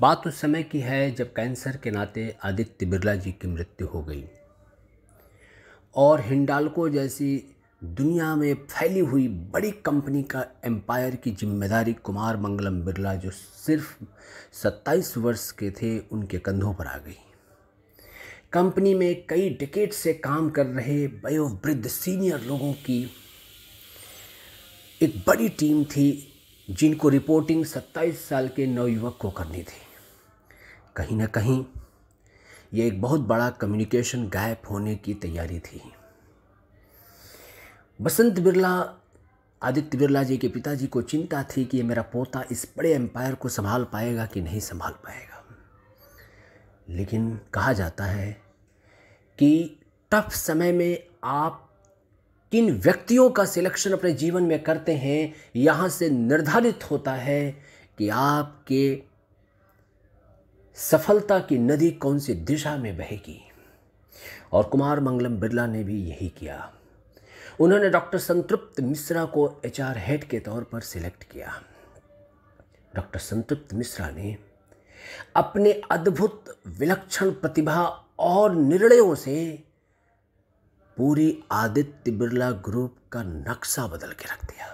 बात उस समय की है जब कैंसर के नाते आदित्य बिरला जी की मृत्यु हो गई और हिंडालको जैसी दुनिया में फैली हुई बड़ी कंपनी का एम्पायर की जिम्मेदारी कुमार मंगलम बिरला जो सिर्फ 27 वर्ष के थे उनके कंधों पर आ गई कंपनी में कई डिकेट से काम कर रहे वयोवृद्ध सीनियर लोगों की एक बड़ी टीम थी जिनको रिपोर्टिंग 27 साल के नवयुवक को करनी थी कहीं ना कहीं ये एक बहुत बड़ा कम्युनिकेशन गैप होने की तैयारी थी बसंत बिरला आदित्य बिरला जी के पिताजी को चिंता थी कि ये मेरा पोता इस बड़े एम्पायर को संभाल पाएगा कि नहीं संभाल पाएगा लेकिन कहा जाता है कि टफ समय में आप किन व्यक्तियों का सिलेक्शन अपने जीवन में करते हैं यहाँ से निर्धारित होता है कि आपके सफलता की नदी कौन सी दिशा में बहेगी और कुमार मंगलम बिरला ने भी यही किया उन्होंने डॉक्टर संतृप्त मिश्रा को एचआर हेड के तौर पर सिलेक्ट किया डॉक्टर संतृप्त मिश्रा ने अपने अद्भुत विलक्षण प्रतिभा और निर्णयों से पूरी आदित्य बिरला ग्रुप का नक्शा बदल के रख दिया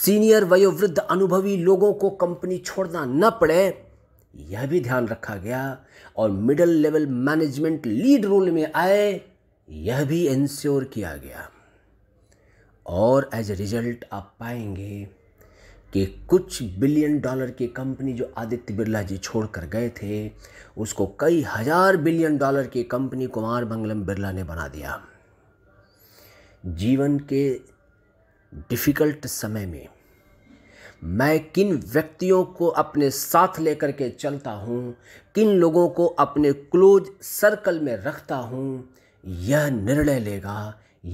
सीनियर वयोवृद्ध अनुभवी लोगों को कंपनी छोड़ना न पड़े यह भी ध्यान रखा गया और middle level management lead role में आए यह भी इंश्योर किया गया और एज ए रिजल्ट आप पाएंगे कि कुछ बिलियन डॉलर की कंपनी जो आदित्य बिरला जी छोड़कर गए थे उसको कई हज़ार बिलियन डॉलर की कंपनी कुमार मंगलम बिरला ने बना दिया जीवन के डिफ़िकल्ट समय में मैं किन व्यक्तियों को अपने साथ लेकर के चलता हूँ किन लोगों को अपने क्लोज सर्कल में रखता हूँ यह निर्णय लेगा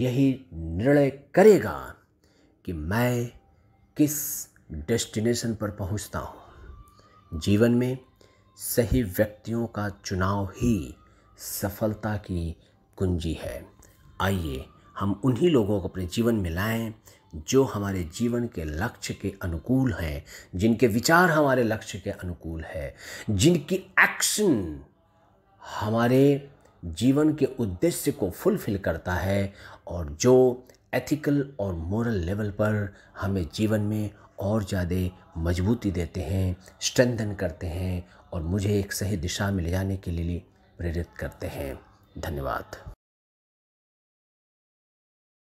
यही निर्णय करेगा कि मैं किस डेस्टिनेशन पर पहुँचता हूँ जीवन में सही व्यक्तियों का चुनाव ही सफलता की कुंजी है आइए हम उन्हीं लोगों को अपने जीवन में लाएं जो हमारे जीवन के लक्ष्य के अनुकूल हैं जिनके विचार हमारे लक्ष्य के अनुकूल है जिनकी एक्शन हमारे जीवन के उद्देश्य को फुलफिल करता है और जो एथिकल और मोरल लेवल पर हमें जीवन में और ज़्यादा मजबूती देते हैं स्ट्रेंथन करते हैं और मुझे एक सही दिशा में ले जाने के लिए प्रेरित करते हैं धन्यवाद